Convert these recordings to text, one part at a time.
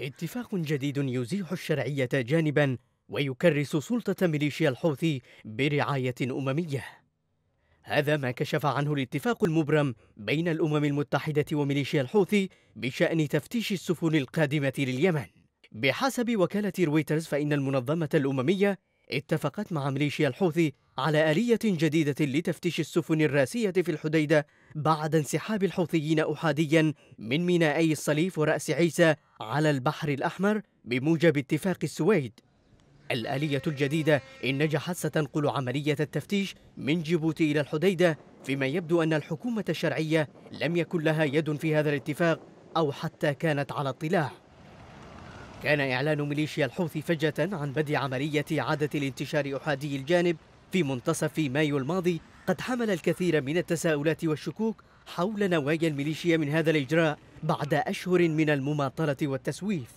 اتفاق جديد يزيح الشرعية جانبا ويكرس سلطة ميليشيا الحوثي برعاية أممية هذا ما كشف عنه الاتفاق المبرم بين الأمم المتحدة وميليشيا الحوثي بشأن تفتيش السفن القادمة لليمن بحسب وكالة رويترز فإن المنظمة الأممية اتفقت مع ميليشيا الحوثي على آلية جديدة لتفتيش السفن الراسية في الحديدة بعد انسحاب الحوثيين أحاديا من مينائي الصليف ورأس عيسى على البحر الأحمر بموجب اتفاق السويد الآلية الجديدة إن نجحت ستنقل عملية التفتيش من جيبوتي إلى الحديدة فيما يبدو أن الحكومة الشرعية لم يكن لها يد في هذا الاتفاق أو حتى كانت على اطلاع كان إعلان ميليشيا الحوثي فجأة عن بدء عملية إعادة الانتشار أحادي الجانب في منتصف مايو الماضي قد حمل الكثير من التساؤلات والشكوك حول نوايا الميليشيا من هذا الإجراء بعد أشهر من المماطلة والتسويف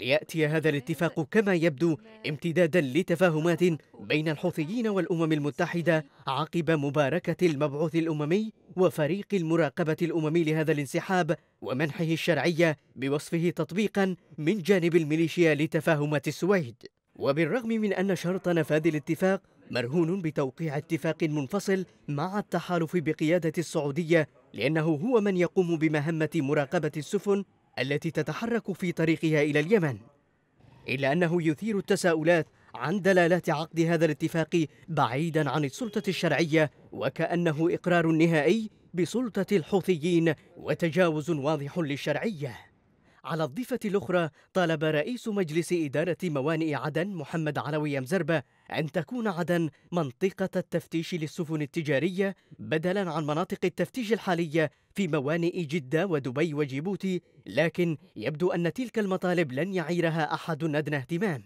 ليأتي هذا الاتفاق كما يبدو امتدادا لتفاهمات بين الحوثيين والأمم المتحدة عقب مباركة المبعوث الأممي وفريق المراقبة الأممي لهذا الانسحاب ومنحه الشرعية بوصفه تطبيقا من جانب الميليشيا لتفاهمات السويد وبالرغم من أن شرط نفاذ الاتفاق مرهون بتوقيع اتفاق منفصل مع التحالف بقيادة السعودية لأنه هو من يقوم بمهمة مراقبة السفن التي تتحرك في طريقها إلى اليمن إلا أنه يثير التساؤلات عن دلالات عقد هذا الاتفاق بعيدا عن السلطة الشرعية وكأنه إقرار نهائي بسلطة الحوثيين وتجاوز واضح للشرعية على الضفة الأخرى طالب رئيس مجلس إدارة موانئ عدن محمد علوي مزربة أن تكون عدن منطقة التفتيش للسفن التجارية بدلا عن مناطق التفتيش الحالية في موانئ جدة ودبي وجيبوتي لكن يبدو أن تلك المطالب لن يعيرها أحد أدنى اهتمام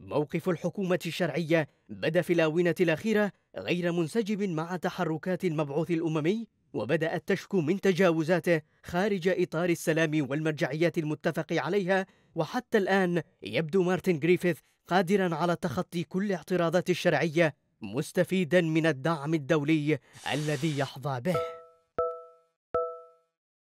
موقف الحكومة الشرعية بدا في الآونة الأخيرة غير منسجم مع تحركات المبعوث الأممي وبدأت تشكو من تجاوزاته خارج إطار السلام والمرجعيات المتفق عليها وحتى الآن يبدو مارتن جريفيث قادرا على تخطي كل اعتراضات الشرعية مستفيدا من الدعم الدولي الذي يحظى به